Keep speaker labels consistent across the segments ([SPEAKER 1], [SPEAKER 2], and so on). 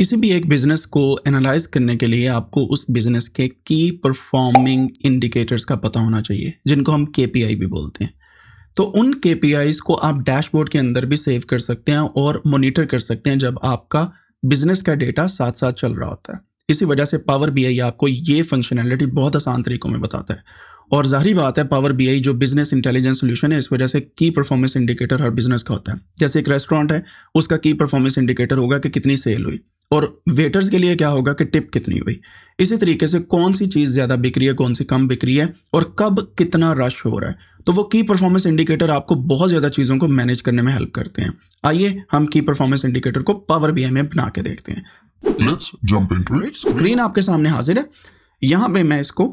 [SPEAKER 1] किसी भी एक बिजनेस को एनालाइज करने के लिए आपको उस बिजनेस के की परफॉर्मिंग इंडिकेटर्स का पता होना चाहिए जिनको हम के भी बोलते हैं तो उन के को आप डैशबोर्ड के अंदर भी सेव कर सकते हैं और मोनिटर कर सकते हैं जब आपका बिजनेस का डेटा साथ साथ चल रहा होता है इसी वजह से पावर बी आपको ये फंक्शनैलिटी बहुत आसान तरीकों में बताता है और जाहरी बात है पावर बी जो बिजनेस इंटेलिजेंस सोल्यूशन है इस वजह से की परफॉर्मेंस इंडिकेटर हर बिजनेस का होता है जैसे एक रेस्टोरेंट है उसका की परफॉर्मेंस इंडिकेटर होगा कि कितनी सेल हुई और वेटर्स के लिए क्या होगा कि टिप कितनी हुई इसी तरीके से कौन सी चीज़ ज़्यादा बिक रही है कौन सी कम बिक रही है और कब कितना रश हो रहा है तो वो की परफॉर्मेंस इंडिकेटर आपको बहुत ज़्यादा चीज़ों को मैनेज करने में हेल्प करते हैं आइए हम की परफॉर्मेंस इंडिकेटर को पावर बी में बना के देखते हैं स्क्रीन आपके सामने हाजिर है यहाँ पे मैं इसको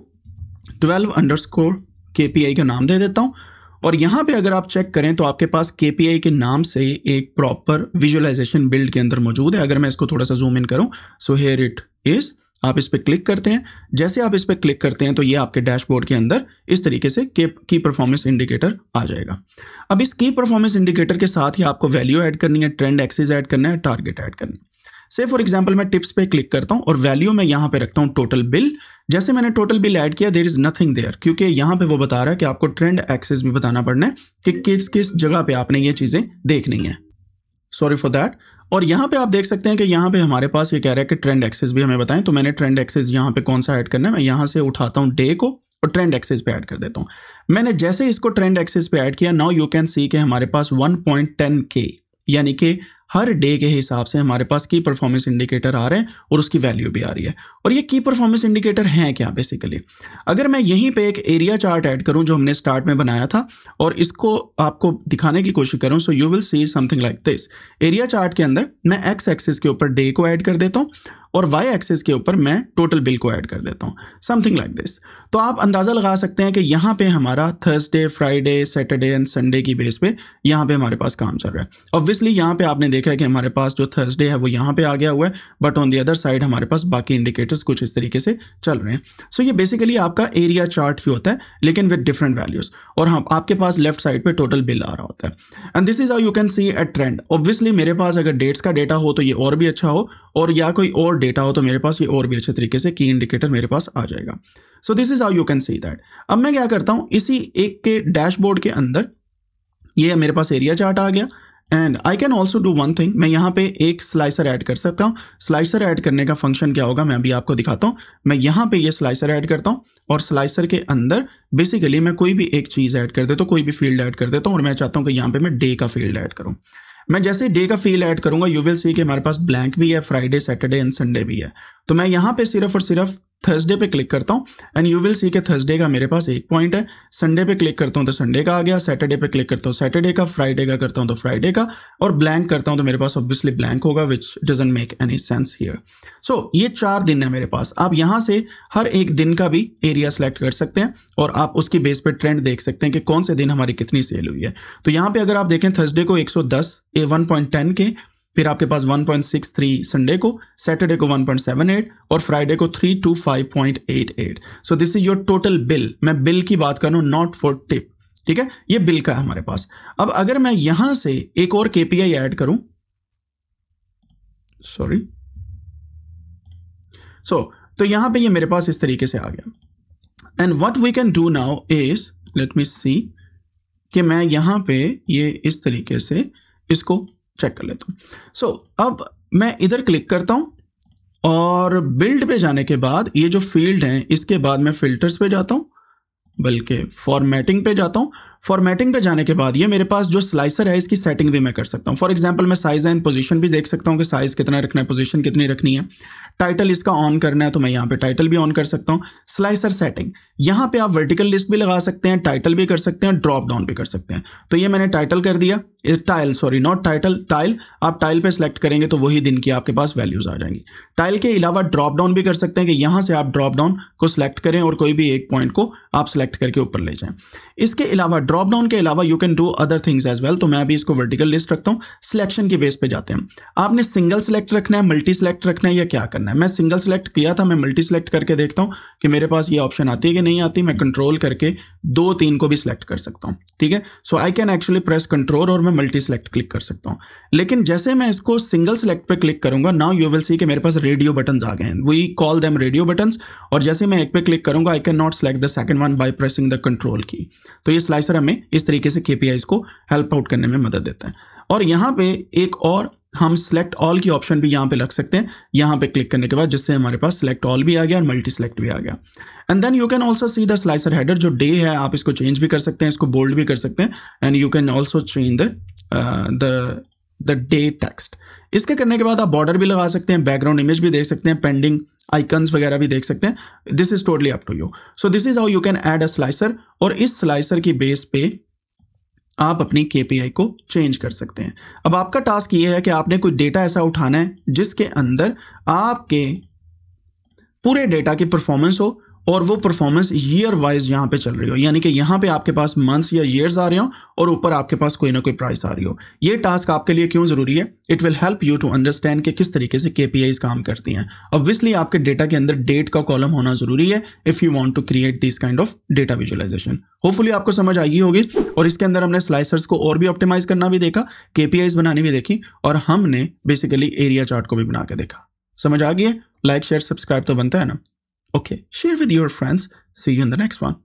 [SPEAKER 1] twelve underscore K P I का नाम दे देता हूँ और यहाँ पे अगर आप चेक करें तो आपके पास के पी आई के नाम से एक प्रॉपर विजुअलाइजेशन बिल्ड के अंदर मौजूद है अगर मैं इसको थोड़ा सा जूम इन करूँ सो हेयर इट इज़ आप इस पर क्लिक करते हैं जैसे आप इस पर क्लिक करते हैं तो ये आपके डैशबोर्ड के अंदर इस तरीके से के की परफॉर्मेंस इंडिकेटर आ जाएगा अब इस की परफॉर्मेंस इंडिकेटर के साथ ही आपको वैल्यू ऐड करनी है ट्रेंड एक्सिस ऐड करना है टारगेट ऐड करना है से फॉर एग्जाम्पल मैं टिप्स पे क्लिक करता हूँ और वैल्यू मैं यहाँ पे रखता हूँ टोटल बिल जैसे मैंने टोटल बिल ऐड किया देर इज़ नथिंग देयर क्योंकि यहाँ पे वो बता रहा है कि आपको ट्रेंड एक्सेस भी बताना पड़ना है कि किस किस जगह पे आपने ये चीज़ें देखनी है सॉरी फॉर दैट और यहाँ पे आप देख सकते हैं कि यहाँ पे हमारे पास ये कह रहा है कि ट्रेंड एक्सेस भी हमें बताएं तो मैंने ट्रेंड एक्सेस यहाँ पे कौन सा ऐड करना है मैं यहाँ से उठाता हूँ डे को और ट्रेंड एक्सेस पे ऐड कर देता हूँ मैंने जैसे इसको ट्रेंड एक्सेस पे ऐड किया नाउ यू कैन सी कि हमारे पास वन के यानी कि हर डे के हिसाब से हमारे पास की परफॉर्मेंस इंडिकेटर आ रहे हैं और उसकी वैल्यू भी आ रही है और ये की परफॉर्मेंस इंडिकेटर हैं क्या बेसिकली अगर मैं यहीं पे एक एरिया चार्ट ऐड करूं जो हमने स्टार्ट में बनाया था और इसको आपको दिखाने की कोशिश करूं so you will see something like this area chart के अंदर मैं एक्स एक्सिस के ऊपर डे को ऐड कर देता हूँ और वाई एक्सेस के ऊपर मैं टोटल बिल को ऐड कर देता हूँ समथिंग लाइक दिस तो आप अंदाज़ा लगा सकते हैं कि यहाँ पे हमारा Thursday Friday Saturday and Sunday की बेस पे यहाँ पे हमारे पास काम चल रहा है ऑब्वियसली यहाँ पे आपने देखा है कि हमारे पास जो थर्सडे है वो यहाँ पे आ गया हुआ है but on the other side हमारे पास बाकी इंडिकेटर्स कुछ इस तरीके से चल रहे हैं सो so ये बेसिकली आपका एरिया चार्ट ही होता है लेकिन विद डिफरेंट वैल्यूज़ और हाँ आपके पास लेफ्ट साइड पर टोटल बिल आ रहा होता है and this is how you can see a trend obviously मेरे पास अगर डेट्स का डेटा हो तो ये और भी अच्छा हो और या कोई और डेटा हो तो मेरे पास ये और भी अच्छे तरीके से की इंडिकेटर मेरे पास आ जाएगा so this is how you can see that अब मैं क्या करता हूँ इसी एक के डैशबोर्ड के अंदर ये मेरे पास एरिया चार्ट आ गया and I can also do one thing मैं यहाँ पे एक स्लाइसर ऐड कर सकता हूँ स्लाइसर ऐड करने का फंक्शन क्या होगा मैं अभी आपको दिखाता हूँ मैं यहाँ पे ये स्लाइसर ऐड करता हूँ और स्लाइसर के अंदर बेसिकली मैं कोई भी एक चीज़ ऐड कर देता तो हूँ कोई भी फील्ड ऐड कर देता तो हूँ और मैं चाहता हूँ कि यहाँ पे मैं डे का फील्ड ऐड करूँ मैं जैसे डे का फील ऐड करूंगा यू विल सी कि हमारे पास ब्लैंक भी है फ्राइडे सैटरडे एंड संडे भी है तो मैं यहाँ पे सिर्फ और सिर्फ थर्सडे पे क्लिक करता हूँ एंड यू विल सी के थर्सडे का मेरे पास एक पॉइंट है संडे पे क्लिक करता हूँ तो संडे का आ गया सैटरडे पे क्लिक करता हूँ सैटरडे का फ्राइडे का करता हूँ तो फ्राइडे का और ब्लैंक करता हूँ तो मेरे पास ऑब्वियसली ब्लैंक होगा which doesn't make any sense here so ये चार दिन है मेरे पास आप यहाँ से हर एक दिन का भी एरिया सेलेक्ट कर सकते हैं और आप उसकी बेस पर ट्रेंड देख सकते हैं कि कौन से दिन हमारी कितनी सेल हुई है तो यहाँ पर अगर आप देखें थर्सडे को एक सौ ए वन के फिर आपके पास 1.63 संडे को सैटरडे को 1.78 और फ्राइडे को 325.88 so this is your total bill मैं बिल की बात कर रहा नॉट फॉर टिप ठीक है ये बिल का है हमारे पास अब अगर मैं यहां से एक और केपीआई ऐड करूं सॉरी सो so, तो यहां पे ये मेरे पास इस तरीके से आ गया and what we can do now is let me see कि मैं यहां पे ये इस तरीके से इसको चेक कर लेता हूँ सो so, अब मैं इधर क्लिक करता हूँ और बिल्ड पे जाने के बाद ये जो फील्ड हैं इसके बाद मैं फिल्टर्स पे जाता हूँ बल्कि फॉर्मेटिंग पे जाता हूँ फॉर्मेटिंग पे जाने के बाद ये मेरे पास जो स्लाइसर है इसकी सेटिंग भी मैं कर सकता हूँ फॉर एग्जांपल मैं साइज़ एंड पोजीशन भी देख सकता हूँ कि साइज़ कितना रखना है पोजीशन कितनी रखनी है टाइटल इसका ऑन करना है तो मैं यहाँ पे टाइटल भी ऑन कर सकता हूँ स्लाइसर सेटिंग यहाँ पे आप वर्टिकल लिस्ट भी लगा सकते हैं टाइटल भी कर सकते हैं ड्रॉप डाउन भी कर सकते हैं तो ये मैंने टाइटल कर दिया tile sorry not title tile आप टाइल पे सेलेक्ट करेंगे तो वही दिन की आपके पास वैल्यूज़ आ जाएंगी टाइल के अलावा ड्रॉप डाउन भी कर सकते हैं कि यहाँ से आप ड्रॉप डाउन को सिलेक्ट करें और कोई भी एक पॉइंट को आप सिलेक्ट करके ऊपर ले जाएं इसके अलावा ड्रॉप डाउन के अलावा you can do other things as well तो मैं अभी इसको वर्टिकल लिस्ट रखता हूँ सिलेक्शन के बेस पे जाते हैं आपने सिंगल सेलेक्ट रखना है मल्टी सेलेक्ट रखना है या क्या करना है मैं सिंगल सेलेक्ट किया था मैं मल्टी सेलेक्ट करके देखता हूँ कि मेरे पास ये ऑप्शन आती है कि नहीं आती मैं कंट्रोल करके दो तीन को भी सिलेक्ट कर सकता हूँ ठीक है so I can actually press control और मैं मल्टी सेलेक्ट क्लिक कर सकता हूँ लेकिन जैसे मैं इसको सिंगल सेलेक्ट पर क्लिक करूंगा नाउ यू विल सी कि मेरे पास रेडियो बटन आ गए हैं we call them radio button और जैसे मैं एक पे क्लिक करूंगा I can not select the second one by pressing the control key तो ये स्लाइसर हमें इस तरीके से के को हेल्प आउट करने में मदद देता है और यहाँ पे एक और हम सेलेक्ट ऑल की ऑप्शन भी यहाँ पे लग सकते हैं यहाँ पे क्लिक करने के बाद जिससे हमारे पास सेलेक्ट ऑल भी आ गया और मल्टी सेलेक्ट भी आ गया and then you can also see the slicer header जो डे है आप इसको चेंज भी कर सकते हैं इसको बोल्ड भी कर सकते हैं and you can also change the the day text इसके करने के बाद आप बॉर्डर भी लगा सकते हैं बैकग्राउंड इमेज भी देख सकते हैं पेंडिंग आइकन्स वगैरह भी देख सकते हैं this is totally up to you so this is how you can add a slicer और इस स्लाइसर की बेस पे आप अपनी के को चेंज कर सकते हैं अब आपका टास्क ये है कि आपने कोई डेटा ऐसा उठाना है जिसके अंदर आपके पूरे डेटा की परफॉर्मेंस हो और वो परफॉर्मेंस ईयर वाइज यहाँ पे चल रही हो यानी कि यहाँ पे आपके पास मंथ्स या ईयर्स आ रहे हो और ऊपर आपके पास कोई ना कोई प्राइस आ रही हो ये टास्क आपके लिए क्यों ज़रूरी है it will help you to understand कि किस तरीके से के काम करती हैं ऑब्वियसली आपके डेटा के अंदर डेट का कॉलम होना ज़रूरी है if you want to create this kind of data visualisation hopefully आपको समझ आई होगी और इसके अंदर हमने स्लाइसर्स को और भी ऑप्टिमाइज करना भी देखा के बनानी भी देखी और हमने बेसिकली एरिया चार्ट को भी बना के देखा समझ आ गई है लाइक शेयर सब्सक्राइब तो बनता है ना Okay, share with your friends. See you in the next one.